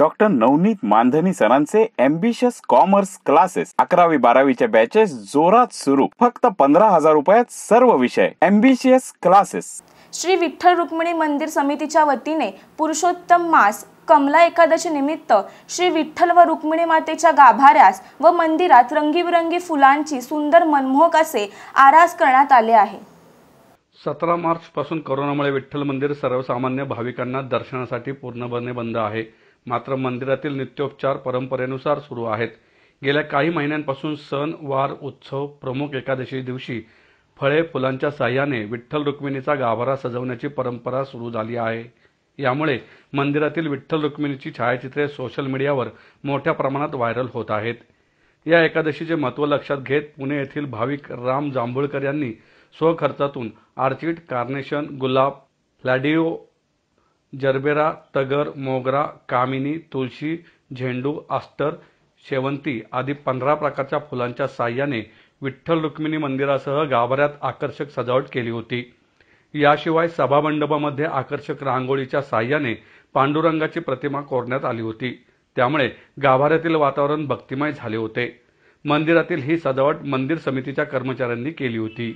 doctor Navneet Mandhani सरांचे ambitious commerce classes अकरावी बारावीच्या बॅचेस जोरात सुरू फक्त पंधरा हजार रुपयात सर्व विषय एम्बिशियस क्लासेस श्री विठ्ठल रुक्मिणी मंदिर समितीच्या वतीने पुरुषोत्तम मास कमला एकादशी निमित्त श्री विठ्ठल व रुक्मिणी मातेच्या गाभाऱ्यास व मंदिरात रंगीबिरंगी फुलांची सुंदर मनमोहक असे आरास करण्यात आले आहे सतरा मार्च पासून कोरोनामुळे विठ्ठल मंदिर सर्वसामान्य भाविकांना दर्शनासाठी पूर्णपणे बंद आहे मात्र मंदिरातील नित्योपचार परंपरेनुसार सुरू आहेत गेल्या काही महिन्यांपासून सण वार उत्सव प्रमुख एकादशी दिवशी फळे फुलांच्या साह्याने विठ्ठल रुक्मिणीचा गाभारा सजवण्याची परंपरा सुरू झाली आहे यामुळे मंदिरातील विठ्ठल रुक्मिणीची छायाचित्रे सोशल मीडियावर मोठ्या प्रमाणात व्हायरल होत आहेत या एकादशीचे महत्त्व लक्षात घेत पुणे येथील भाविक राम जांभूळकर यांनी स्वखर्चातून आर्चिट कार्नेशन गुलाब लॅडिओ जरबेरा तगर मोगरा कामिनी तुळशी झेंडू आस्तर शेवंती आदी पंधरा प्रकारच्या फुलांच्या साह्याने विठ्ठल रुक्मिणी मंदिरासह गाभाऱ्यात आकर्षक सजावट केली होती याशिवाय सभामंडपामध्ये आकर्षक रांगोळीच्या साह्याने पांडुरंगाची प्रतिमा कोरण्यात आली होती त्यामुळे गाभाऱ्यातील वातावरण भक्तिमय झाले होते मंदिरातील ही सजावट मंदिर समितीच्या कर्मचाऱ्यांनी केली होती